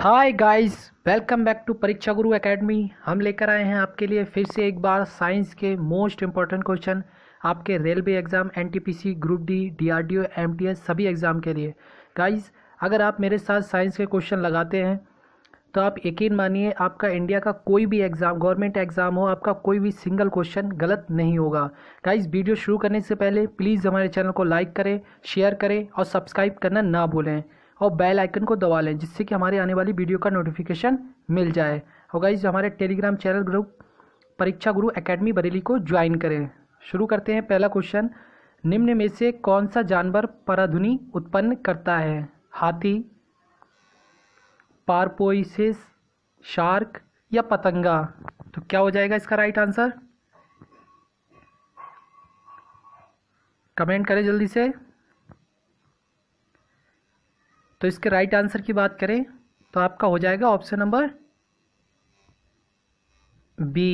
hi guys welcome back to Pariksha Guru academy हम लेकर आए हैं आपके लिए फिर से एक बार साइंस के मोस्ट इम्पॉर्टेंट क्वेश्चन आपके railway exam NTPC group D DRDO MTS सभी एग्ज़ाम के लिए गाइस अगर आप मेरे साथ साइंस के क्वेश्चन लगाते हैं तो आप यकीन मानिए आपका इंडिया का कोई भी एग्ज़ाम गवर्नमेंट एग्ज़ाम हो आपका कोई भी सिंगल क्वेश्चन गलत नहीं होगा गाइस वीडियो शुरू करने से पहले प्लीज़ हमारे चैनल को लाइक करें शेयर करें और सब्सक्राइब करना ना भूलें और बेल आइकन को दबा लें जिससे कि हमारे आने वाली वीडियो का नोटिफिकेशन मिल जाए और गाइज हमारे टेलीग्राम चैनल ग्रुप परीक्षा गुरु एकेडमी बरेली को ज्वाइन करें शुरू करते हैं पहला क्वेश्चन निम्न में से कौन सा जानवर पराधुनी उत्पन्न करता है हाथी पारपोइसिस शार्क या पतंगा तो क्या हो जाएगा इसका राइट आंसर कमेंट करें जल्दी से तो इसके राइट आंसर की बात करें तो आपका हो जाएगा option number B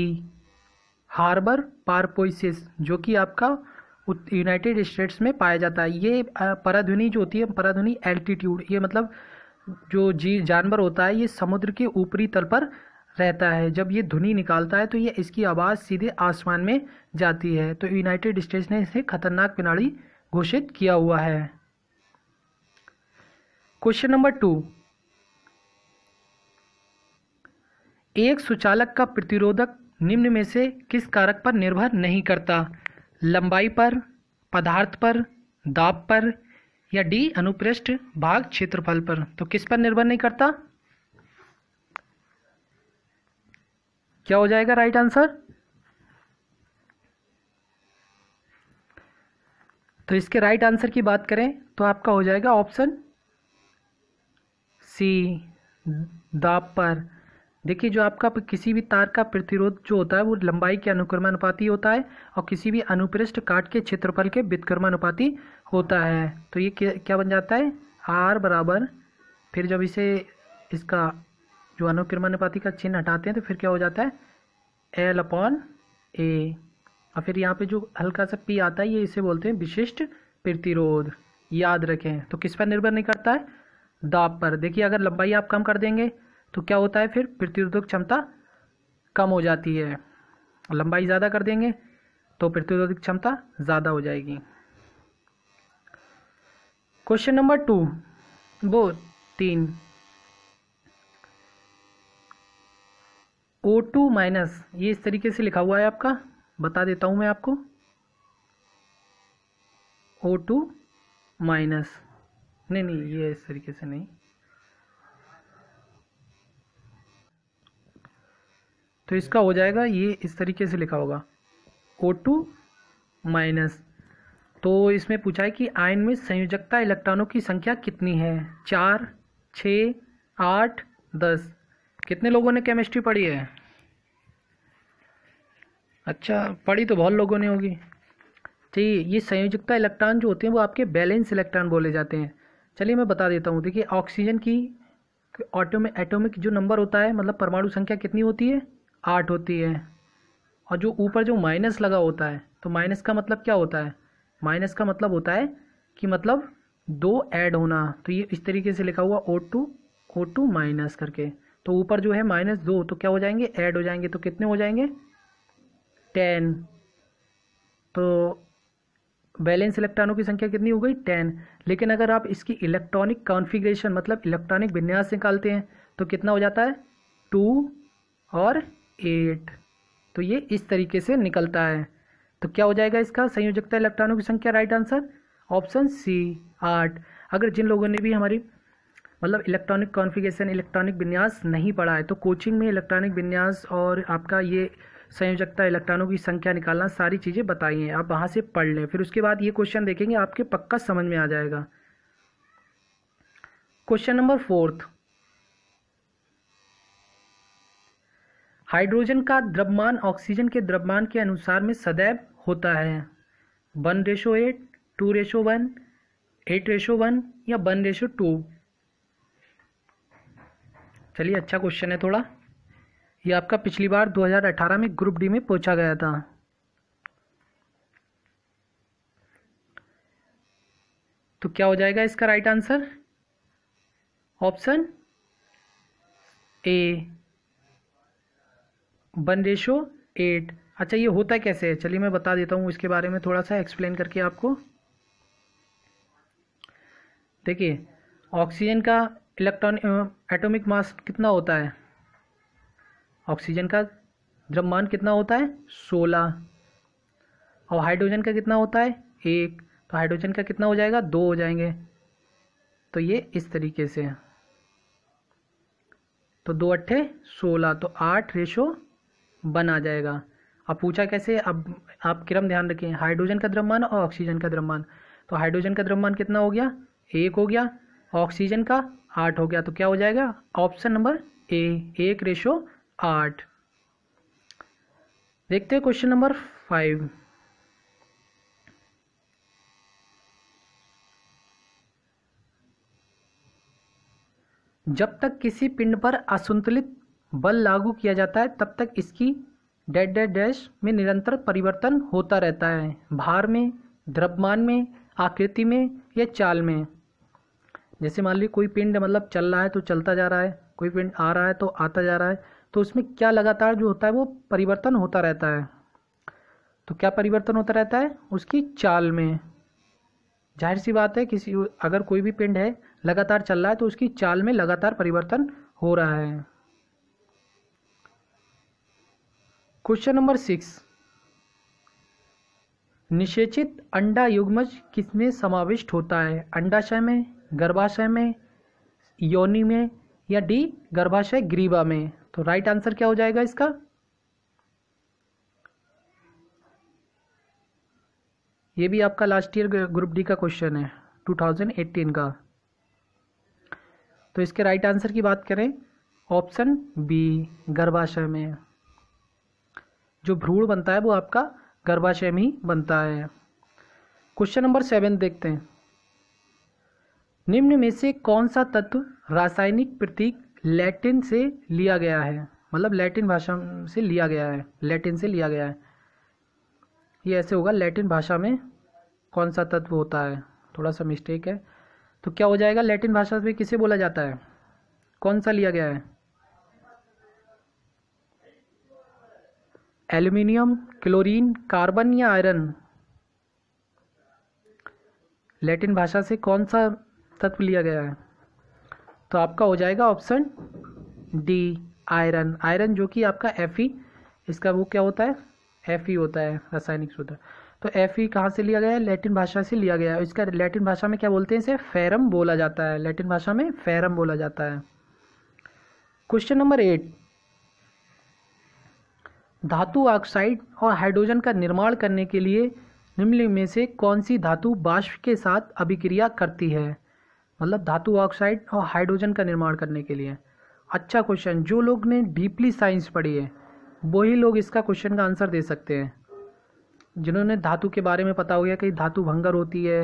harbour porpoises जो कि आपका यूनाइटेड स्टेट्स में पाया जाता है ये पराध्वनि जो होती है पराध्वनि एल्टीट्यूड ये मतलब जो जी जानवर होता है ये समुद्र के ऊपरी तल पर रहता है जब ये ध्वनि निकालता है तो ये इसकी आवाज़ सीधे आसमान में जाती है तो यूनाइटेड स्टेट्स ने इसे खतरनाक प्रणाली घोषित किया हुआ है क्वेश्चन नंबर टू एक सुचालक का प्रतिरोधक निम्न में से किस कारक पर निर्भर नहीं करता लंबाई पर पदार्थ पर दाब पर या डी अनुप्रष्ट भाग क्षेत्रफल पर तो किस पर निर्भर नहीं करता क्या हो जाएगा राइट आंसर तो इसके राइट आंसर की बात करें तो आपका हो जाएगा ऑप्शन सी पर देखिए जो आपका किसी भी तार का प्रतिरोध जो होता है वो लंबाई के अनुक्रमानुपाती होता है और किसी भी अनुपृष्ठ काट के क्षेत्रफल के व्युत्क्रमानुपाती होता है तो ये क्या बन जाता है आर बराबर फिर जब इसे इसका जो अनुक्रमानुपाती का चिन्ह हटाते हैं तो फिर क्या हो जाता है एल अपॉन ए और फिर यहाँ पे जो हल्का सा पी आता है ये इसे बोलते हैं विशिष्ट प्रतिरोध याद रखें तो किस पर निर्भर नहीं करता है दाब पर देखिए अगर लंबाई आप कम कर देंगे तो क्या होता है फिर प्रतिरोधक क्षमता कम हो जाती है लंबाई ज़्यादा कर देंगे तो प्रतिरोधक क्षमता ज़्यादा हो जाएगी क्वेश्चन नंबर टू वो तीन ओ टू माइनस ये इस तरीके से लिखा हुआ है आपका बता देता हूँ मैं आपको ओ टू माइनस नहीं नहीं ये इस तरीके से नहीं तो इसका हो जाएगा ये इस तरीके से लिखा होगा ओ टू माइनस तो इसमें पूछा है कि आयन में संयोजकता इलेक्ट्रॉनों की संख्या कितनी है चार छ आठ दस कितने लोगों ने केमिस्ट्री पढ़ी है अच्छा पढ़ी तो बहुत लोगों ने होगी ठीक तो ये संयोजकता इलेक्ट्रॉन जो होते हैं वो आपके बैलेंस इलेक्ट्रॉन बोले जाते हैं चलिए मैं बता देता हूँ देखिए ऑक्सीजन की ऑटोमे एटोमिक जो नंबर होता है मतलब परमाणु संख्या कितनी होती है आठ होती है और जो ऊपर जो माइनस लगा होता है तो माइनस का मतलब क्या होता है माइनस का मतलब होता है कि मतलब दो ऐड होना तो ये इस तरीके से लिखा हुआ O two O two minus करके तो ऊपर जो है माइनस दो तो क्या हो जाएंगे ऐड हो जाएंगे तो कितने हो जाएंगे टेन तो बैलेंस इलेक्ट्रॉनों की संख्या कितनी हो गई टेन लेकिन अगर आप इसकी इलेक्ट्रॉनिक कॉन्फ़िगरेशन मतलब इलेक्ट्रॉनिक विन्यास निकालते हैं तो कितना हो जाता है टू और एट तो ये इस तरीके से निकलता है तो क्या हो जाएगा इसका संयोजकता इलेक्ट्रॉनों की संख्या राइट आंसर ऑप्शन सी आठ अगर जिन लोगों ने भी हमारी मतलब इलेक्ट्रॉनिक कॉन्फ़िगरेशन इलेक्ट्रॉनिक विन्यास नहीं पढ़ा है तो कोचिंग में इलेक्ट्रॉनिक विन्यास और आपका ये संयोजकता इलेक्ट्रॉनों की संख्या निकालना सारी चीज़ें बताई हैं आप वहाँ से पढ़ लें फिर उसके बाद ये क्वेश्चन देखेंगे आपके पक्का समझ में आ जाएगा क्वेश्चन नंबर फोर्थ हाइड्रोजन का द्रव्यमान ऑक्सीजन के द्रव्यमान के अनुसार में सदैव होता है one ratio eight two ratio one eight ratio one या वन रेशो टू चलिए अच्छा क्वेश्चन है थोड़ा ये आपका पिछली बार 2018 में ग्रुप डी में पूछा गया था तो क्या हो जाएगा इसका right answer option A one ratio eight अच्छा ये होता है कैसे है चलिए मैं बता देता हूँ इसके बारे में थोड़ा सा एक्सप्लेन करके आपको देखिए ऑक्सीजन का इलेक्ट्रॉन एटॉमिक मास कितना होता है ऑक्सीजन का द्रव्यमान कितना होता है सोलह और हाइड्रोजन का कितना होता है एक तो हाइड्रोजन का कितना हो जाएगा दो हो जाएंगे तो ये इस तरीके से तो दो अट्ठे सोलह तो आठ रेशो बन आ जाएगा अब पूछा कैसे अब आप क्रम ध्यान रखें हाइड्रोजन का द्रव्यमान और ऑक्सीजन का द्रव्यमान तो हाइड्रोजन का द्रव्यमान कितना हो गया एक हो गया ऑक्सीजन का आठ हो गया तो क्या हो जाएगा ऑप्शन नंबर ए एक रेशो आठ देखते हैं क्वेश्चन नंबर फाइव जब तक किसी पिंड पर असंतुलित बल लागू किया जाता है तब तक इसकी डेड डेड डैश में निरंतर परिवर्तन होता रहता है भार में द्रव्यमान में आकृति में या चाल में जैसे मान लीजिए कोई पिंड मतलब चल रहा है तो चलता जा रहा है कोई पिंड आ रहा है तो आता जा रहा है तो इसमें क्या लगातार जो होता है वो परिवर्तन होता रहता है तो क्या परिवर्तन होता रहता है उसकी चाल में जाहिर सी बात है किसी अगर कोई भी पिंड है लगातार चल रहा है तो उसकी चाल में लगातार परिवर्तन हो रहा है क्वेश्चन नंबर सिक्स निषेचित अंडा युग्मज किसमें समाविष्ट होता है अंडाशय में गर्भाशय में योनि में या डी गर्भाशय ग्रीवा में तो राइट आंसर क्या हो जाएगा इसका ये भी आपका लास्ट ईयर ग्रुप डी का क्वेश्चन है 2018 का तो इसके राइट आंसर की बात करें ऑप्शन बी गर्भाशय में जो भ्रूण बनता है वो आपका गर्भाशय में ही बनता है क्वेश्चन नंबर सेवन देखते हैं निम्न में से कौन सा तत्व रासायनिक प्रतीक लैटिन से लिया गया है मतलब लैटिन भाषा से लिया गया है लैटिन से लिया गया है ये ऐसे होगा लैटिन भाषा में कौन सा तत्व होता है थोड़ा सा मिस्टेक है तो क्या हो जाएगा लैटिन भाषा में किसे बोला जाता है कौन सा लिया गया है एल्यूमिनियम क्लोरीन कार्बन या आयरन लैटिन भाषा से कौन सा तत्व लिया गया है तो आपका हो जाएगा ऑप्शन डी आयरन आयरन जो कि आपका एफ ई इसका वो क्या होता है एफ ई होता है रासायनिक सूत्र तो एफ ई कहाँ से लिया गया है लैटिन भाषा से लिया गया है इसका लैटिन भाषा में क्या बोलते हैं इसे फेरम बोला जाता है लैटिन भाषा में फेरम बोला जाता है क्वेश्चन नंबर एट धातु ऑक्साइड और हाइड्रोजन का निर्माण करने के लिए निम्नलिखित में से कौन सी धातु बाष्प के साथ अभिक्रिया करती है मतलब धातु ऑक्साइड और हाइड्रोजन का निर्माण करने के लिए अच्छा क्वेश्चन जो लोग ने डीपली साइंस पढ़ी है वही लोग इसका क्वेश्चन का आंसर दे सकते हैं जिन्होंने धातु के बारे में पता हो गया कि धातु भंगर होती है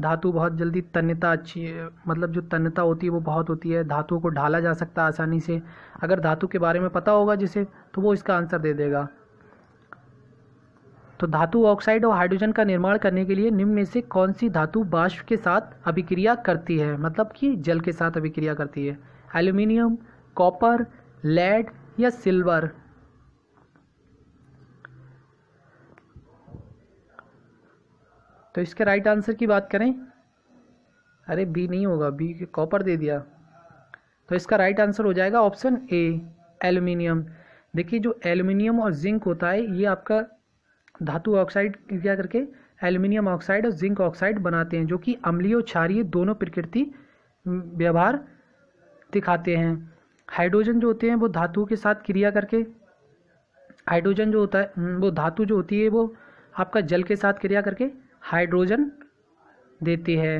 धातु बहुत जल्दी तन्यता अच्छी है मतलब जो तन्यता होती है वो बहुत होती है धातु को ढाला जा सकता है आसानी से अगर धातु के बारे में पता होगा जिसे तो वो इसका आंसर दे देगा तो धातु ऑक्साइड और हाइड्रोजन का निर्माण करने के लिए निम्न में से कौन सी धातु बाष्प के साथ अभिक्रिया करती है मतलब कि जल के साथ अभिक्रिया करती है एल्यूमिनियम कॉपर लेड या सिल्वर तो इसके राइट आंसर की बात करें अरे बी नहीं होगा बी कॉपर दे दिया तो इसका राइट आंसर हो जाएगा ऑप्शन ए एल्यूमिनियम देखिए जो एल्यूमिनियम और जिंक होता है ये आपका धातु ऑक्साइड क्या करके एल्यूमिनियम ऑक्साइड और जिंक ऑक्साइड बनाते हैं जो कि अम्लीय और क्षारीय दोनों प्रकृति व्यवहार दिखाते हैं हाइड्रोजन जो होते हैं वो धातु के साथ क्रिया करके हाइड्रोजन जो होता है वो धातु जो होती है वो आपका जल के साथ क्रिया करके हाइड्रोजन देती है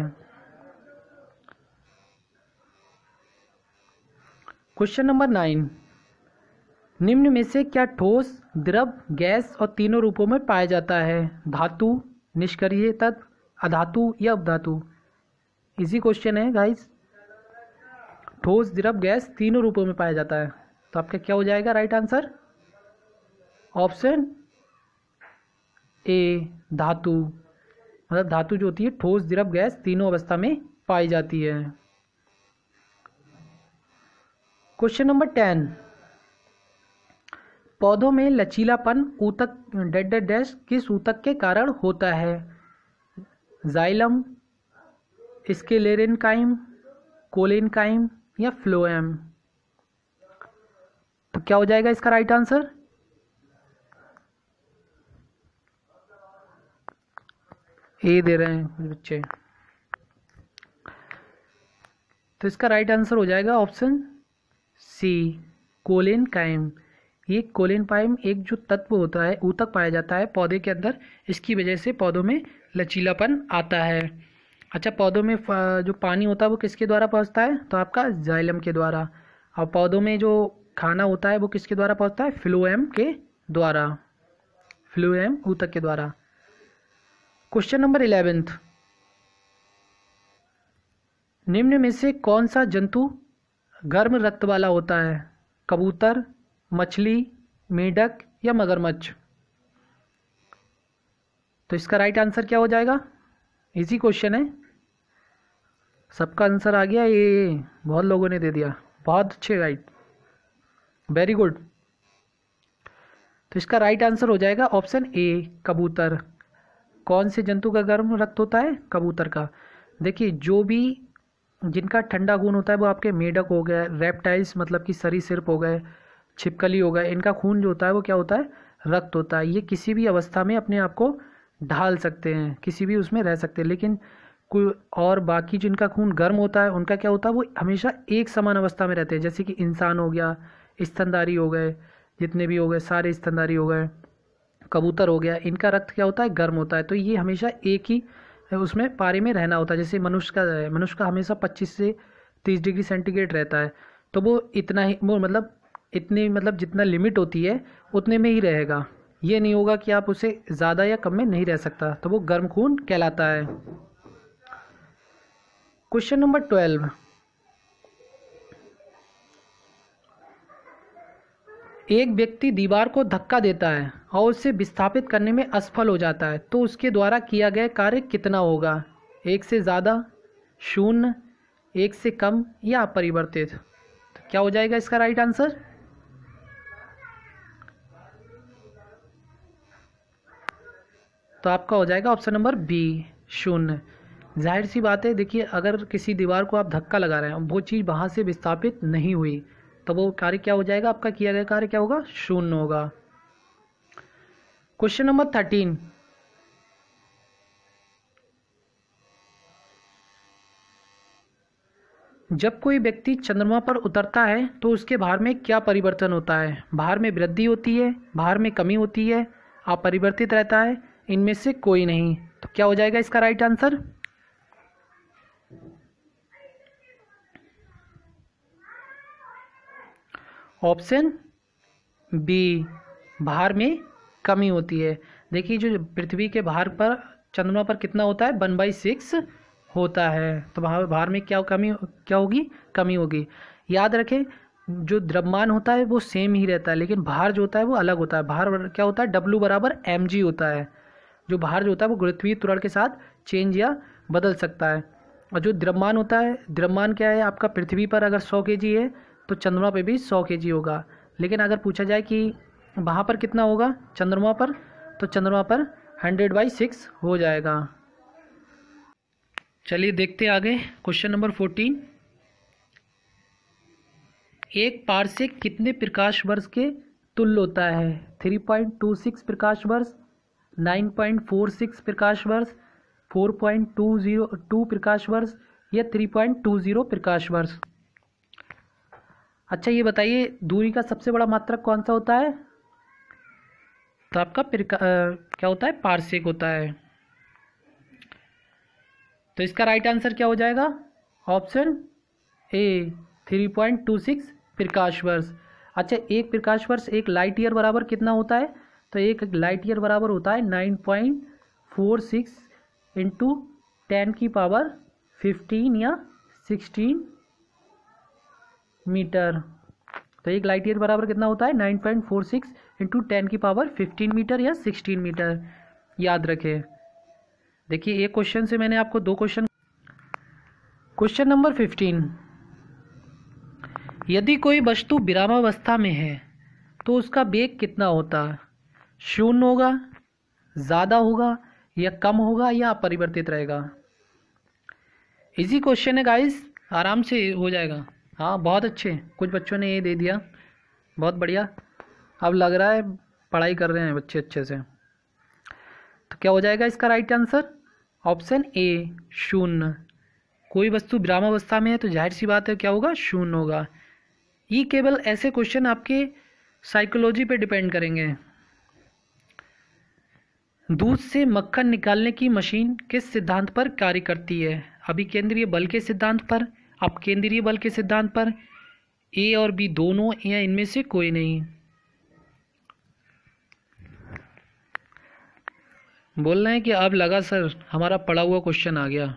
क्वेश्चन नंबर नाइन निम्न में से क्या ठोस द्रव गैस और तीनों रूपों में पाया जाता है धातु निष्क्रिय तत्व अधातु या उपधातु इसी क्वेश्चन है गाइस ठोस द्रव गैस तीनों रूपों में पाया जाता है तो आपका क्या हो जाएगा राइट आंसर ऑप्शन ए धातु मतलब धातु जो होती है ठोस द्रव गैस तीनों अवस्था में पाई जाती है क्वेश्चन नंबर टेन पौधों में लचीलापन ऊतक डेड डैश किस ऊतक के कारण होता है जाइलम स्केलेरेनकाइम कोलेनकाइम या फ्लोएम तो क्या हो जाएगा इसका राइट आंसर ए दे रहे हैं बच्चे तो इसका राइट आंसर हो जाएगा ऑप्शन सी कोलेन काइम ये पाइम एक जो तत्व होता है ऊतक पाया जाता है पौधे के अंदर इसकी वजह से पौधों में लचीलापन आता है अच्छा पौधों में जो पानी होता है वो किसके द्वारा पहुँचता है तो आपका जाइलम के द्वारा और पौधों में जो खाना होता है वो किसके द्वारा पहुँचता है फ्लोएम के द्वारा फ्लोएम ऊतक के द्वारा क्वेश्चन नंबर इलेवेंथ निम्न में से कौन सा जंतु गर्म रक्त वाला होता है कबूतर मछली मेढक या मगरमच्छ तो इसका राइट आंसर क्या हो जाएगा इजी क्वेश्चन है सबका आंसर आ गया ये बहुत लोगों ने दे दिया बहुत अच्छे राइट वेरी गुड तो इसका राइट आंसर हो जाएगा ऑप्शन ए कबूतर कौन से जंतु का गर्म रक्त होता है कबूतर का देखिए जो भी जिनका ठंडा गुण होता है वो आपके मेढक हो गए रेप्टाइल्स मतलब कि सिर्फ हो गए छिपकली होगा इनका खून जो होता है वो क्या होता है रक्त होता है ये किसी भी अवस्था में अपने आप को ढाल सकते हैं किसी भी उसमें रह सकते हैं लेकिन कोई और बाकी जिनका खून गर्म होता है उनका क्या होता है वो हमेशा एक समान अवस्था में रहते हैं जैसे कि इंसान हो गया स्तनदारी हो गए जितने भी हो गए सारे स्तनदारी हो गए कबूतर हो गया इनका रक्त क्या होता है गर्म होता है तो ये हमेशा एक ही उसमें पारे में रहना होता है जैसे मनुष्य का मनुष्य का हमेशा पच्चीस से तीस डिग्री सेंटीग्रेड रहता है तो वो इतना ही वो मतलब इतनी मतलब जितना लिमिट होती है उतने में ही रहेगा ये नहीं होगा कि आप उसे ज़्यादा या कम में नहीं रह सकता तो वो गर्म खून कहलाता है क्वेश्चन नंबर ट्वेल्व एक व्यक्ति दीवार को धक्का देता है और उसे विस्थापित करने में असफल हो जाता है तो उसके द्वारा किया गया कार्य कितना होगा एक से ज़्यादा शून्य एक से कम या अपरिवर्तित तो क्या हो जाएगा इसका राइट आंसर तो आपका हो जाएगा ऑप्शन नंबर बी शून्य जाहिर सी बात है देखिए अगर किसी दीवार को आप धक्का लगा रहे हैं वो चीज़ वहाँ से विस्थापित नहीं हुई तो वो कार्य क्या हो जाएगा आपका किया गया कार्य क्या होगा शून्य होगा क्वेश्चन नंबर थर्टीन जब कोई व्यक्ति चंद्रमा पर उतरता है तो उसके भार में क्या परिवर्तन होता है भार में वृद्धि होती है भार में कमी होती है अपरिवर्तित रहता है इनमें से कोई नहीं तो क्या हो जाएगा इसका राइट आंसर ऑप्शन बी भार में कमी होती है देखिए जो पृथ्वी के भार पर चंद्रमा पर कितना होता है वन बाई सिक्स होता है तो भार में क्या कमी क्या होगी कमी होगी याद रखें जो द्रव्यमान होता है वो सेम ही रहता है लेकिन भार जो होता है वो अलग होता है भार क्या होता है डब्लू बराबर एम जी होता है जो भार जो होता है वो गुरुत्वीय त्वरण के साथ चेंज या बदल सकता है और जो द्रव्यमान होता है द्रव्यमान क्या है आपका पृथ्वी पर अगर सौ के है तो चंद्रमा पर भी सौ के होगा लेकिन अगर पूछा जाए कि वहाँ पर कितना होगा चंद्रमा पर तो चंद्रमा पर हंड्रेड बाई सिक्स हो जाएगा चलिए देखते आगे क्वेश्चन नंबर फोर्टीन एक से कितने प्रकाश वर्ष के तुल्य होता है थ्री पॉइंट टू सिक्स प्रकाश वर्ष नाइन पॉइंट फोर सिक्स प्रकाश वर्ष टू प्रकाश वर्ष या थ्री पॉइंट जीरो प्रकाश वर्ष अच्छा ये बताइए दूरी का सबसे बड़ा मात्रक कौन सा होता है तो आपका प्रका क्या होता है पार्सिक होता है तो इसका राइट आंसर क्या हो जाएगा option A three point six प्रकाश वर्ष अच्छा एक प्रकाश वर्ष एक लाइट ईयर बराबर कितना होता है तो एक लाइट ईयर बराबर होता है nine point four six into ten की पावर फिफ्टीन या सिक्सटीन मीटर तो एक लाइट ईयर बराबर कितना होता है nine point four six into ten की पावर फिफ्टीन मीटर या सिक्सटीन मीटर याद रखें देखिए एक क्वेश्चन से मैंने आपको दो क्वेश्चन क्वेश्चन नंबर फिफ्टीन यदि कोई वस्तु विरामावस्था में है तो उसका बेग कितना होता है शून्य होगा ज़्यादा होगा या कम होगा या परिवर्तित रहेगा इजी क्वेश्चन है गाइस आराम से हो जाएगा हाँ बहुत अच्छे कुछ बच्चों ने ये दे दिया बहुत बढ़िया अब लग रहा है पढ़ाई कर रहे हैं बच्चे अच्छे से तो क्या हो जाएगा इसका राइट आंसर ऑप्शन ए शून्य कोई वस्तु विरामावस्था में है तो जाहिर सी बात है क्या होगा शून्य होगा ये केवल ऐसे क्वेश्चन आपके साइकोलॉजी पे डिपेंड करेंगे दूध से मक्खन निकालने की मशीन किस सिद्धांत पर कार्य करती है अभी केंद्रीय बल के सिद्धांत पर अब केंद्रीय बल के सिद्धांत पर ए और बी दोनों या इनमें से कोई नहीं बोल रहे हैं कि अब लगा सर हमारा पड़ा हुआ क्वेश्चन आ गया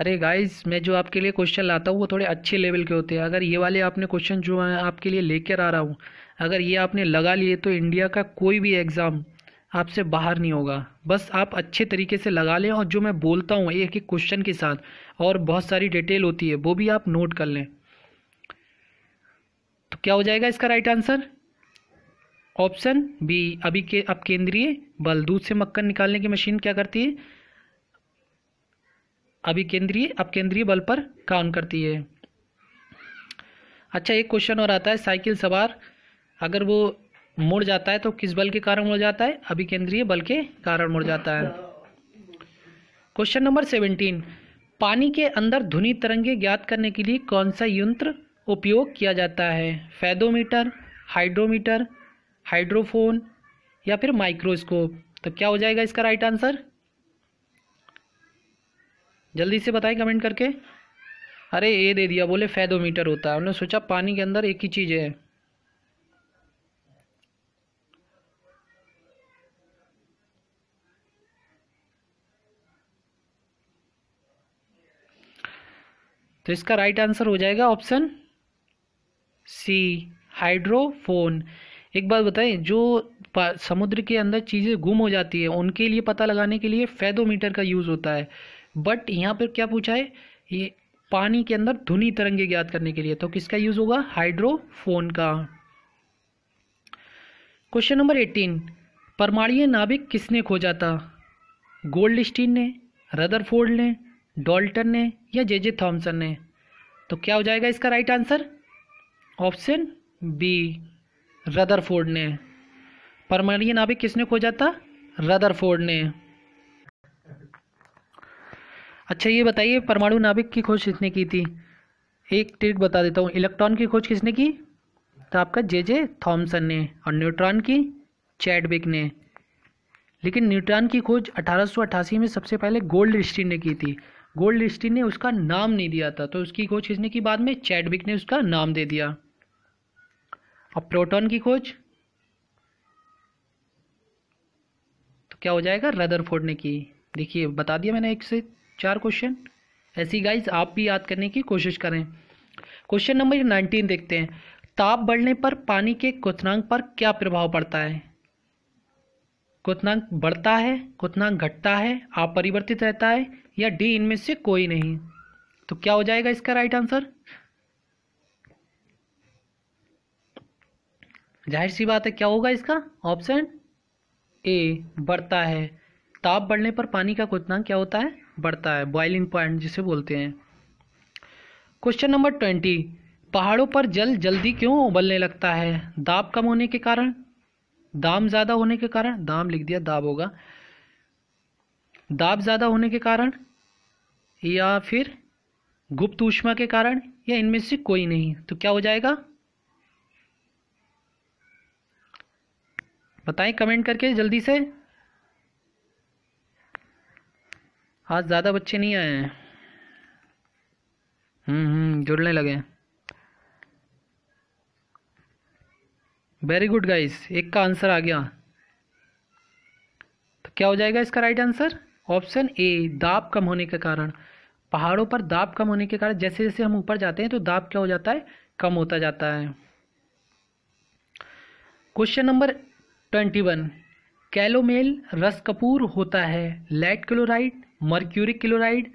अरे गाइस मैं जो आपके लिए क्वेश्चन लाता हूँ वो थोड़े अच्छे लेवल के होते हैं अगर ये वाले आपने क्वेश्चन जो मैं आपके लिए लेकर आ रहा हूँ अगर ये आपने लगा लिए तो इंडिया का कोई भी एग्ज़ाम आपसे बाहर नहीं होगा बस आप अच्छे तरीके से लगा लें और जो मैं बोलता हूँ एक एक क्वेश्चन के साथ और बहुत सारी डिटेल होती है वो भी आप नोट कर लें तो क्या हो जाएगा इसका राइट आंसर ऑप्शन बी अभी के अब केंद्रीय बल दूध से मक्खन निकालने की मशीन क्या करती है अभी केंद्रीय अब केंद्रीय बल पर काम करती है अच्छा एक क्वेश्चन और आता है साइकिल सवार अगर वो मुड़ जाता है तो किस बल के कारण मुड़ जाता है अभिकेंद्रीय बल के कारण मुड़ जाता है क्वेश्चन नंबर सेवेंटीन पानी के अंदर ध्वनि तरंगे ज्ञात करने के लिए कौन सा यंत्र उपयोग किया जाता है फैदोमीटर हाइड्रोमीटर हाइड्रोफोन या फिर माइक्रोस्कोप तो क्या हो जाएगा इसका राइट आंसर जल्दी से बताएं कमेंट करके अरे ये दे दिया बोले फैदोमीटर होता है हमने सोचा पानी के अंदर एक ही चीज़ है तो इसका राइट आंसर हो जाएगा ऑप्शन सी हाइड्रोफोन एक बात बताएं जो समुद्र के अंदर चीज़ें गुम हो जाती है उनके लिए पता लगाने के लिए फैदोमीटर का यूज़ होता है बट यहाँ पर क्या पूछा है ये पानी के अंदर धुनी तरंगे ज्ञात करने के लिए तो किसका यूज़ होगा हाइड्रोफोन का क्वेश्चन नंबर एटीन परमाणीय नाभिक किसने खोजा था गोल्ड स्टीन ने रदरफोर्ड ने डॉल्टन ने या जे जे थॉम्सन ने तो क्या हो जाएगा इसका right answer option B Rutherford ने परमाणीय नाभिक किसने खोजा था रदरफोर्ड ने अच्छा ये बताइए परमाणु नाभिक की खोज किसने की थी एक ट्रिक बता देता हूँ इलेक्ट्रॉन की खोज किसने की तो आपका जे जे थॉम्सन ने और न्यूट्रॉन की चैडबिक ने लेकिन न्यूट्रॉन की खोज अठारह में सबसे पहले गोल्ड रिश्टी ने की थी गोल्ड लिस्टी ने उसका नाम नहीं दिया था तो उसकी खोज खींचने की बाद में चैडविक ने उसका नाम दे दिया अब प्रोटॉन की खोज तो क्या हो जाएगा रदरफोर्ड ने की देखिए बता दिया मैंने एक से चार क्वेश्चन ऐसी गाइज आप भी याद करने की कोशिश करें क्वेश्चन नंबर नाइनटीन देखते हैं ताप बढ़ने पर पानी के क्वनांक पर क्या प्रभाव पड़ता है क्वनांक बढ़ता है क्वनांक घटता है अपरिवर्तित रहता है या डी इनमें से कोई नहीं तो क्या हो जाएगा इसका राइट आंसर जाहिर सी बात है क्या होगा इसका ऑप्शन ए बढ़ता है ताप बढ़ने पर पानी का क्वनांक क्या होता है बढ़ता है बॉइलिंग पॉइंट जिसे बोलते हैं क्वेश्चन नंबर ट्वेंटी पहाड़ों पर जल जल्दी क्यों उबलने लगता है दाब कम होने के कारण दाम ज़्यादा होने के कारण दाम लिख दिया दाब होगा दाब ज़्यादा होने के कारण या फिर गुप्त ऊष्मा के कारण या इनमें से कोई नहीं तो क्या हो जाएगा बताएं कमेंट करके जल्दी से आज ज़्यादा बच्चे नहीं आए हैं हम्म हम्म जुड़ने लगे हैं वेरी गुड गाइस एक का आंसर आ गया तो क्या हो जाएगा इसका राइट आंसर ऑप्शन ए दाब कम होने के कारण पहाड़ों पर दाब कम होने के कारण जैसे जैसे हम ऊपर जाते हैं तो दाब क्या हो जाता है कम होता जाता है question number twenty one calomel रस कपूर होता है lead chloride mercuric chloride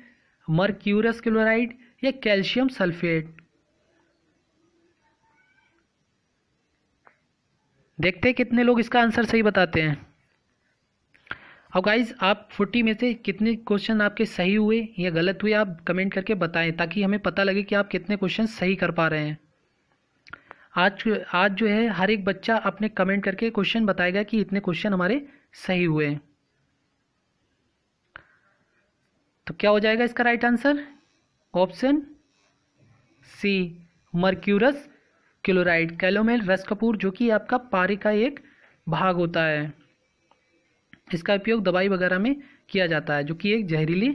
mercurous chloride या कैल्शियम सल्फेट देखते हैं कितने लोग इसका आंसर सही बताते हैं और गाइज आप फोर्टी में से कितने क्वेश्चन आपके सही हुए या गलत हुए आप कमेंट करके बताएं ताकि हमें पता लगे कि आप कितने क्वेश्चन सही कर पा रहे हैं आज आज जो है हर एक बच्चा अपने कमेंट करके क्वेश्चन बताएगा कि इतने क्वेश्चन हमारे सही हुए तो क्या हो जाएगा इसका right answer option C mercurous chloride calomel वेस्कपूर जो कि आपका पारे का एक भाग होता है इसका उपयोग दवाई वगैरह में किया जाता है जो कि एक जहरीली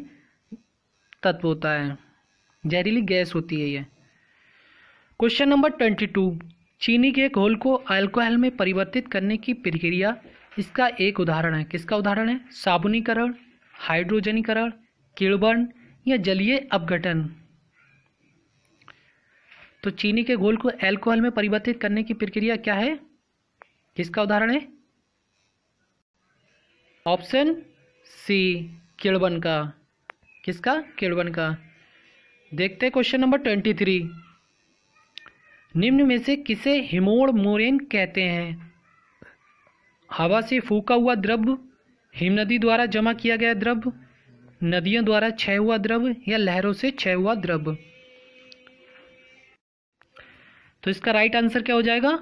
तत्व होता है जहरीली गैस होती है ये क्वेश्चन नंबर ट्वेंटी टू चीनी के घोल को अल्कोहल में परिवर्तित करने की प्रक्रिया इसका एक उदाहरण है किसका उदाहरण है साबुनीकरण हाइड्रोजनीकरण किड़बर्ण या जलीय अपघटन तो चीनी के घोल को एल्कोहल में परिवर्तित करने की प्रक्रिया क्या है किसका उदाहरण है ऑप्शन सी किड़बन का किसका किड़वन का देखते क्वेश्चन नंबर ट्वेंटी थ्री निम्न में से किसे हिमोड़ मोरेन कहते हैं हवा से फूका हुआ द्रव्य हिम नदी द्वारा जमा किया गया द्रव्य नदियों द्वारा क्षय हुआ द्रव्य या लहरों से क्षय हुआ द्रव्य तो इसका राइट आंसर क्या हो जाएगा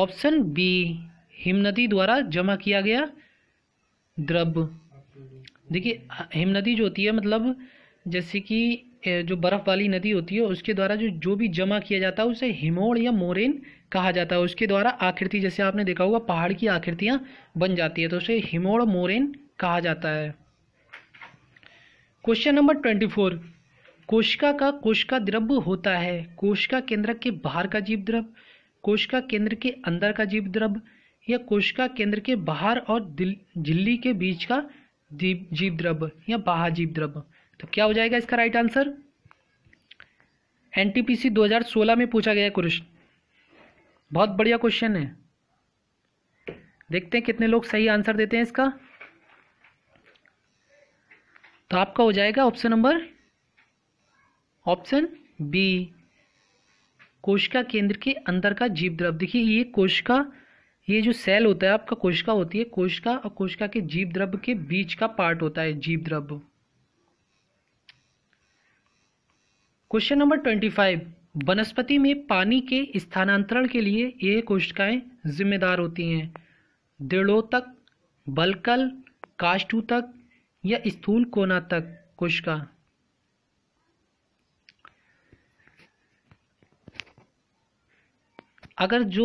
ऑप्शन बी हिमनदी द्वारा जमा किया गया द्रव्य देखिए हिमनदी जो होती है मतलब जैसे कि जो बर्फ़ वाली नदी होती है उसके द्वारा जो जो भी जमा किया जाता है उसे हिमोड़ या मोरेन कहा जाता है उसके द्वारा आकृति जैसे आपने देखा होगा पहाड़ की आकृतियाँ बन जाती है तो उसे हिमोड़ मोरेन कहा जाता है क्वेश्चन नंबर ट्वेंटी फोर कोशिका का कोशिका द्रव्य होता है कोशिका केंद्र के बाहर का जीव द्रव्य कोशिका केंद्र के अंदर का जीव द्रव्य या कोशिका केंद्र के बाहर और झिल्ली के बीच का जीव द्रव्य या बाहर जीव द्रव्य तो क्या हो जाएगा इसका राइट आंसर एनटीपीसी 2016 में पूछा गया क्वेश्चन बहुत बढ़िया क्वेश्चन है देखते हैं कितने लोग सही आंसर देते हैं इसका तो आपका हो जाएगा ऑप्शन नंबर ऑप्शन बी कोशिका केंद्र के अंदर का जीव द्रव देखिए ये कोशिका ये जो सेल होता है आपका कोशिका होती है कोशिका और कोशिका के जीव द्रव्य के बीच का पार्ट होता है जीव द्रव्य क्वेश्चन नंबर ट्वेंटी फाइव वनस्पति में पानी के स्थानांतरण के लिए ये कोशिकाएं जिम्मेदार होती हैं दृढ़ो तक बलकल काष्ठू तक या स्थूल कोना तक कोशिका अगर जो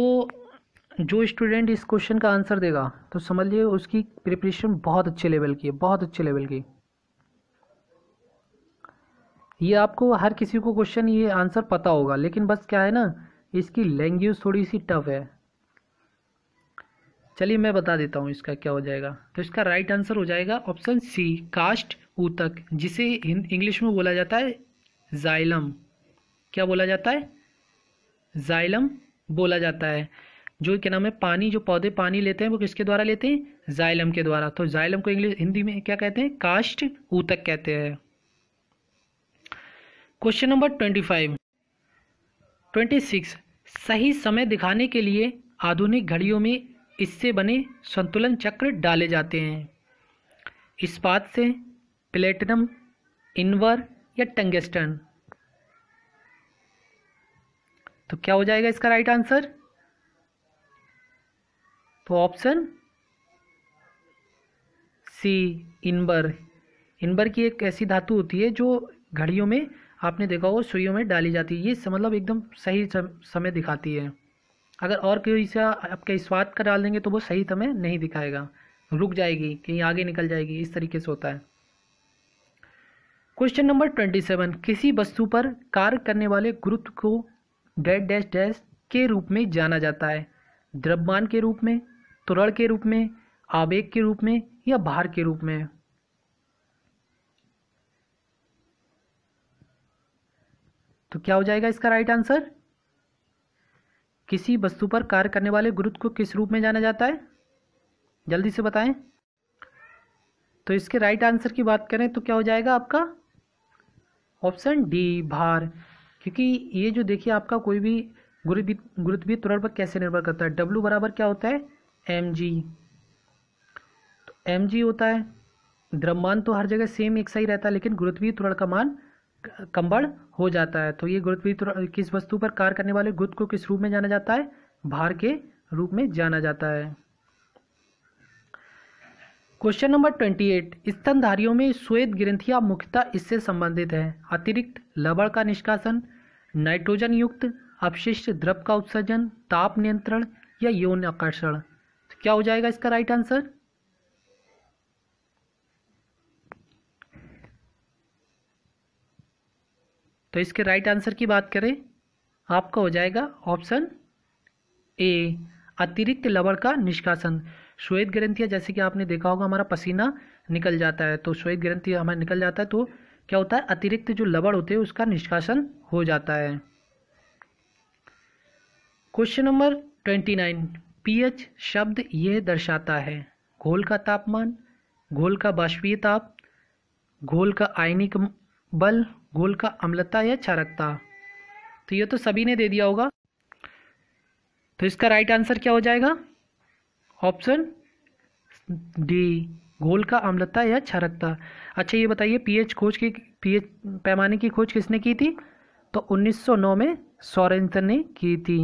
जो स्टूडेंट इस क्वेश्चन का आंसर देगा तो समझ लीजिए उसकी प्रिपरेशन बहुत अच्छे लेवल की है बहुत अच्छे लेवल की ये आपको हर किसी को क्वेश्चन ये आंसर पता होगा लेकिन बस क्या है ना इसकी लैंग्वेज थोड़ी सी टफ है चलिए मैं बता देता हूँ इसका क्या हो जाएगा तो इसका राइट आंसर हो जाएगा ऑप्शन सी कास्ट ऊतक जिसे इंग्लिश में बोला जाता है जाइलम क्या बोला जाता है जाइलम बोला जाता है जो क्या नाम है पानी जो पौधे पानी लेते हैं वो किसके द्वारा लेते हैं जाइलम के द्वारा तो जाइलम को इंग्लिश हिंदी में क्या कहते हैं कास्ट ऊतक कहते हैं question number twenty five twenty six सही समय दिखाने के लिए आधुनिक घड़ियों में इससे बने संतुलन चक्र डाले जाते हैं इस्पात से प्लेटिनम इन्वर या टंगेस्टन तो क्या हो जाएगा इसका राइट आंसर तो ऑप्शन सी इनबर इनबर की एक ऐसी धातु होती है जो घड़ियों में आपने देखा हो सुइयों में डाली जाती है ये मतलब एकदम सही समय दिखाती है अगर और कोई सा आपके स्वाद का डाल देंगे तो वो सही समय नहीं दिखाएगा रुक जाएगी कहीं आगे निकल जाएगी इस तरीके से होता है क्वेश्चन नंबर ट्वेंटी सेवन किसी वस्तु पर कार्य करने वाले गुरुत्व को डेड डैश डैश के रूप में जाना जाता है द्रव्यमान के रूप में तुरड़ के रूप में आवेग के रूप में या भार के रूप में तो क्या हो जाएगा इसका राइट आंसर किसी वस्तु पर कार्य करने वाले गुरुत्व को किस रूप में जाना जाता है जल्दी से बताएं तो इसके राइट आंसर की बात करें तो क्या हो जाएगा आपका ऑप्शन डी भार क्योंकि ये जो देखिए आपका कोई भी गुरुत्वीय त्वरण पर कैसे निर्भर करता है डब्ल्यू बराबर क्या होता है एम जी तो एम जी होता है द्रव्यमान तो हर जगह सेम एक सा ही रहता है लेकिन गुरुत्वीय त्वरण का मान कंबड़ हो जाता है तो ये गुरुत्वीय त्वरण किस वस्तु पर कार्य करने वाले गुरुत्व को किस रूप में जाना जाता है भार के रूप में जाना जाता है क्वेश्चन नंबर ट्वेंटी एट स्तनधारियों में श्वेत ग्रंथियां मुख्यतः इससे संबंधित हैं अतिरिक्त लवण का निष्कासन नाइट्रोजन युक्त अपशिष्ट द्रव का उत्सर्जन ताप नियंत्रण या यौन आकर्षण तो क्या हो जाएगा इसका राइट आंसर तो इसके राइट आंसर की बात करें आपका हो जाएगा ऑप्शन ए अतिरिक्त लवण का निष्कासन श्वेत ग्रंथिया जैसे कि आपने देखा होगा हमारा पसीना निकल जाता है तो श्वेत ग्रंथि हमारा निकल जाता है तो क्या होता है अतिरिक्त जो लबड़ होते हैं उसका निष्कासन हो जाता है question number twenty nine pH शब्द यह दर्शाता है घोल का तापमान घोल का बाष्पीय ताप घोल का आयनिक बल घोल का अम्लता या क्षारकता तो यह तो सभी ने दे दिया होगा तो इसका राइट आंसर क्या हो जाएगा ऑप्शन डी घोल का अम्लता या क्षारकता अच्छा ये बताइए पीएच खोज की पीएच पैमाने की खोज किसने की थी तो 1909 में सोरेंसन ने की थी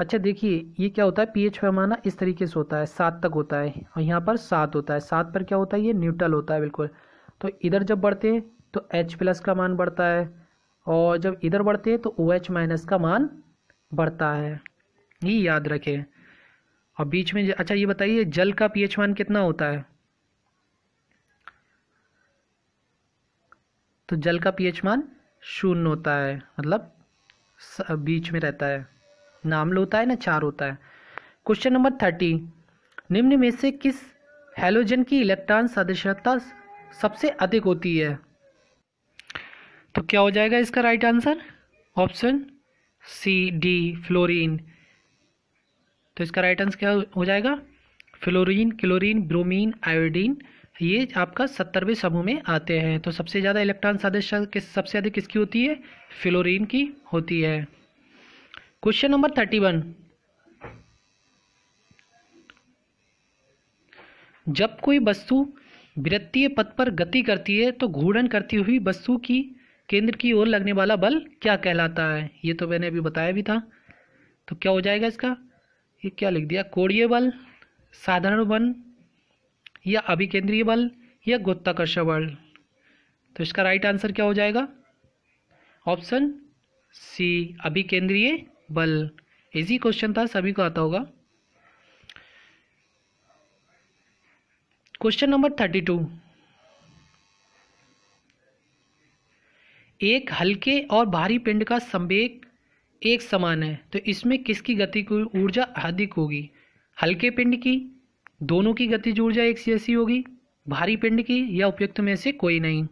अच्छा देखिए ये क्या होता है पीएच पैमाना इस तरीके से होता है सात तक होता है और यहाँ पर सात होता है सात पर क्या होता है ये न्यूट्रल होता है बिल्कुल तो इधर जब बढ़ते हैं तो एच प्लस का मान बढ़ता है और जब इधर बढ़ते हैं तो ओ OH एच माइनस का मान बढ़ता है ये याद रखें और बीच में अच्छा ये बताइए जल का पीएच वन कितना होता है तो जल का पीएच मान शून्य होता है मतलब बीच में रहता है नाम होता है ना चार होता है क्वेश्चन नंबर थर्टी निम्न में से किस हेलोजन की इलेक्ट्रॉन सदस्यता सबसे अधिक होती है तो क्या हो जाएगा इसका right answer option C D fluorine तो इसका राइट आंसर क्या हो जाएगा फ्लोरीन क्लोरीन ब्रोमीन आयोडीन ये आपका सत्तरवें समूह में आते हैं तो सबसे ज़्यादा इलेक्ट्रॉन सदस्य किस सबसे अधिक किसकी होती है फ्लोरीन की होती है क्वेश्चन नंबर थर्टी वन जब कोई वस्तु वृत्तीय पथ पर गति करती है तो घूर्णन करती हुई वस्तु की केंद्र की ओर लगने वाला बल क्या कहलाता है ये तो मैंने अभी बताया भी था तो क्या हो जाएगा इसका ये क्या लिख दिया कोड़ीय बल साधारण बल या अभिकेंद्रीय बल या गुत्ताकर्ष बल तो इसका राइट आंसर क्या हो जाएगा ऑप्शन सी अभिकेंद्रीय बल इजी क्वेश्चन था सभी को आता होगा क्वेश्चन नंबर थर्टी टू एक हल्के और भारी पिंड का संवेग एक समान है तो इसमें किसकी गति की ऊर्जा अधिक होगी हल्के पिंड की दोनों की गतिज ऊर्जा एक जैसी होगी भारी पिंड की या उपयुक्त में से कोई नहीं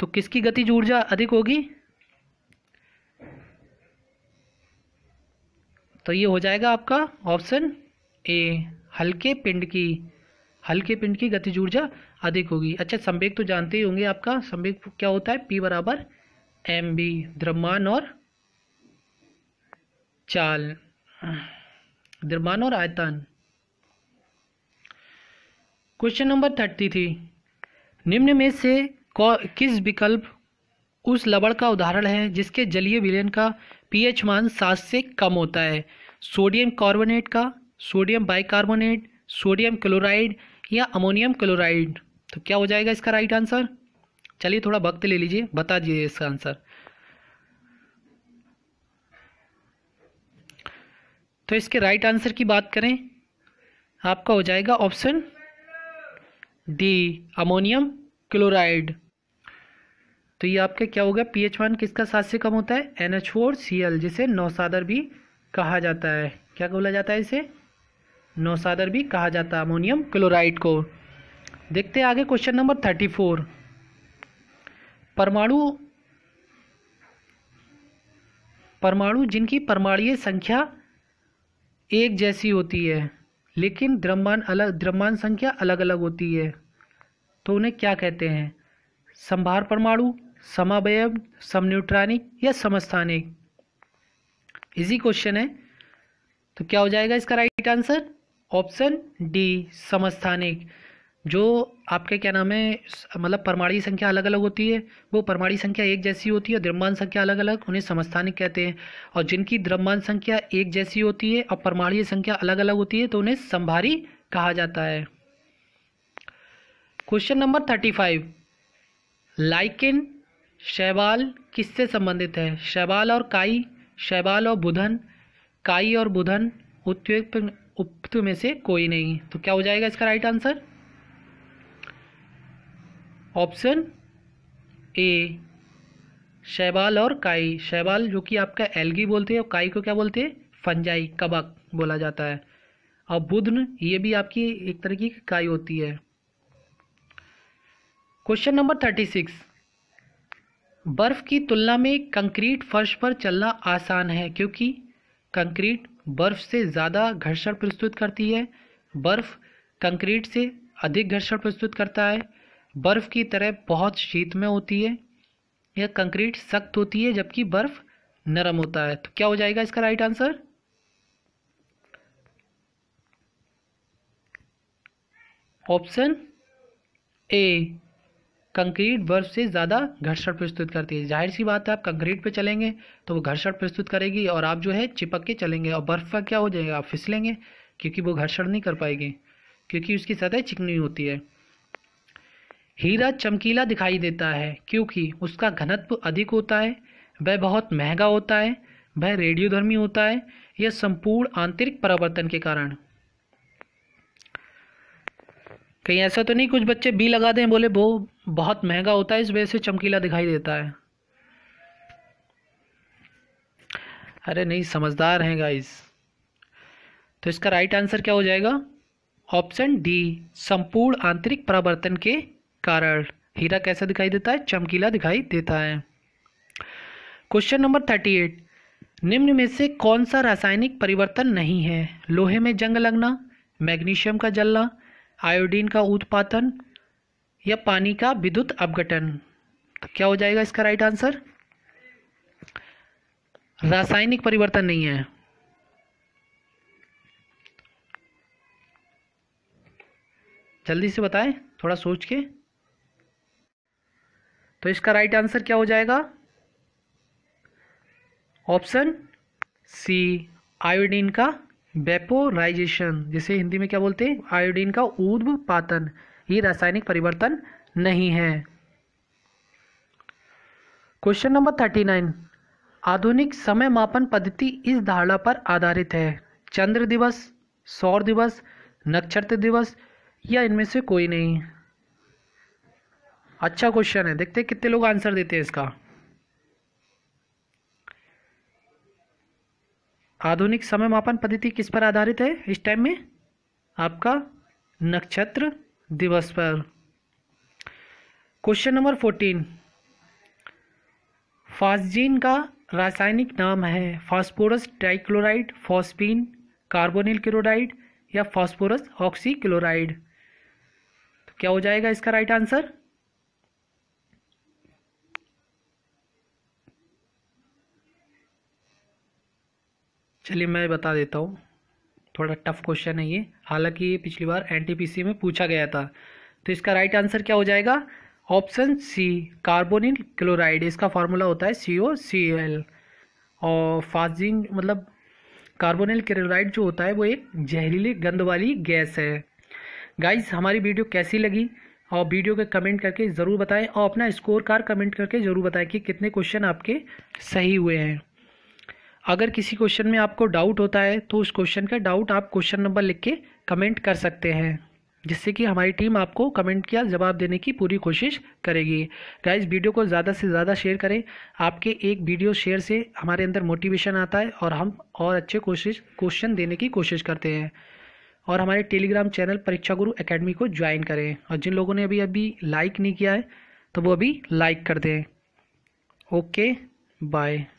तो किसकी गतिज ऊर्जा अधिक होगी तो ये हो जाएगा आपका ऑप्शन ए हल्के पिंड की हल्के पिंड की गतिज ऊर्जा अधिक होगी अच्छा संवेग तो जानते ही होंगे आपका संवेग क्या होता है पी बराबर एम बी द्रमान और चाल हाँ, द्रमान और आयतन क्वेश्चन नंबर थर्टी थ्री निम्न में से किस विकल्प उस लबड़ का उदाहरण है जिसके जलीय विलयन का पीएच मान सात से कम होता है सोडियम कार्बोनेट का सोडियम बाइकार्बोनेट सोडियम क्लोराइड या अमोनियम क्लोराइड तो क्या हो जाएगा इसका राइट आंसर चलिए थोड़ा वक्त ले लीजिए बता दीजिए इसका आंसर तो इसके राइट आंसर की बात करें आपका हो जाएगा ऑप्शन डी अमोनियम क्लोराइड तो ये आपका क्या होगा पीएच वन किसका सात से कम होता है N H four C L जिसे नौसादर भी कहा जाता है क्या बोला जाता है इसे नौसादर भी कहा जाता है अमोनियम क्लोराइड को देखते हैं आगे क्वेश्चन नंबर थर्टी फोर परमाणु परमाणु जिनकी परमाणीय संख्या एक जैसी होती है लेकिन द्रव्यमान अलग द्रव्यमान संख्या अलग अलग होती है तो उन्हें क्या कहते हैं संभार परमाणु समावय समन्यूट्रॉनिक या समस्थानिक इजी क्वेश्चन है तो क्या हो जाएगा इसका राइट आंसर ऑप्शन डी समस्थानिक जो आपके क्या नाम है मतलब परमाणु संख्या अलग अलग होती है वो परमाणु संख्या एक जैसी होती है और द्रव्यमान संख्या अलग अलग उन्हें समस्थानिक कहते हैं और जिनकी द्रव्यमान संख्या एक जैसी होती है और परमाणु संख्या अलग अलग होती है तो उन्हें संभारी कहा जाता है question number thirty five lichen शैवाल किससे संबंधित है शैवाल और काई शैवाल और बुधन काई और बुधन उत्त उक्त में से कोई नहीं तो क्या हो जाएगा इसका राइट आंसर ऑप्शन ए शैबाल और काई शैबाल जो कि आपका एलगी बोलते हैं और काई को क्या बोलते हैं फंजाई कबक बोला जाता है और बुधन ये भी आपकी एक तरह की काई होती है क्वेश्चन नंबर थर्टी सिक्स बर्फ़ की तुलना में कंक्रीट फर्श पर चलना आसान है क्योंकि कंक्रीट बर्फ़ से ज़्यादा घर्षण प्रस्तुत करती है बर्फ़ कंक्रीट से अधिक घर्षण प्रस्तुत करता है बर्फ़ की तरह बहुत शीत में होती है या कंक्रीट सख्त होती है जबकि बर्फ़ नरम होता है तो क्या हो जाएगा इसका right answer option A concrete बर्फ से ज़्यादा घर्षण प्रस्तुत करती है जाहिर सी बात है आप कंक्रीट पे चलेंगे तो वो घर्षण प्रस्तुत करेगी और आप जो है चिपक के चलेंगे और बर्फ़ का क्या हो जाएगा आप फिसलेंगे क्योंकि वो घर्षण नहीं कर पाएगी क्योंकि उसकी सतह चिकनी होती है हीरा चमकीला दिखाई देता है क्योंकि उसका घनत्व अधिक होता है वह बहुत महंगा होता है वह रेडियोधर्मी होता है यह संपूर्ण आंतरिक परावर्तन के कारण कहीं ऐसा तो नहीं कुछ बच्चे बी लगा दें बोले वो बहुत महंगा होता है इस वजह से चमकीला दिखाई देता है अरे नहीं समझदार हैं गाइस तो इसका राइट आंसर क्या हो जाएगा ऑप्शन डी संपूर्ण आंतरिक परावर्तन के कारण हीरा कैसा दिखाई देता है चमकीला दिखाई देता है क्वेश्चन नंबर थर्टी एट निम्न में से कौन सा रासायनिक परिवर्तन नहीं है लोहे में जंग लगना मैग्नीशियम का जलना आयोडीन का उत्पादन या पानी का विद्युत अपघटन तो क्या हो जाएगा इसका राइट आंसर रासायनिक परिवर्तन नहीं है जल्दी से बताएं थोड़ा सोच के तो इसका राइट आंसर क्या हो जाएगा ऑप्शन सी आयोडीन का वेपोराइजेशन जिसे हिंदी में क्या बोलते हैं आयोडीन का ऊर्व पातन ये रासायनिक परिवर्तन नहीं है क्वेश्चन नंबर थर्टी नाइन आधुनिक समय मापन पद्धति इस धारणा पर आधारित है चंद्र दिवस सौर दिवस नक्षत्र दिवस या इनमें से कोई नहीं अच्छा क्वेश्चन है देखते हैं कितने लोग आंसर देते हैं इसका आधुनिक समय मापन पद्धति किस पर आधारित है इस टाइम में आपका नक्षत्र दिवस पर क्वेश्चन नंबर फोर्टीन फास्जीन का रासायनिक नाम है phosphorus trichloride phosphine carbonyl chloride या फास्फोरस ऑक्सी क्लोराइड तो क्या हो जाएगा इसका राइट आंसर चलिए मैं बता देता हूँ थोड़ा टफ क्वेश्चन है ये हालांकि ये पिछली बार एनटीपीसी में पूछा गया था तो इसका राइट आंसर क्या हो जाएगा ऑप्शन सी कार्बोनिल क्लोराइड इसका फार्मूला होता है सी ओ सी एल और फाजिंग मतलब कार्बोनिल क्लोराइड जो होता है वो एक जहरीली गंद वाली गैस है गाइस हमारी वीडियो कैसी लगी और वीडियो के कमेंट करके ज़रूर बताएं और अपना स्कोर कार्ड कमेंट करके ज़रूर बताएं कि कितने क्वेश्चन आपके सही हुए हैं अगर किसी क्वेश्चन में आपको डाउट होता है तो उस क्वेश्चन का डाउट आप क्वेश्चन नंबर लिख के कमेंट कर सकते हैं जिससे कि हमारी टीम आपको कमेंट किया जवाब देने की पूरी कोशिश करेगी गाइस वीडियो को ज़्यादा से ज़्यादा शेयर करें आपके एक वीडियो शेयर से हमारे अंदर मोटिवेशन आता है और हम और अच्छे कोशिश क्वेश्चन देने की कोशिश करते हैं और हमारे टेलीग्राम चैनल परीक्षा गुरु अकेडमी को ज्वाइन करें और जिन लोगों ने अभी अभी लाइक नहीं किया है तो वो अभी लाइक कर दें ओके बाय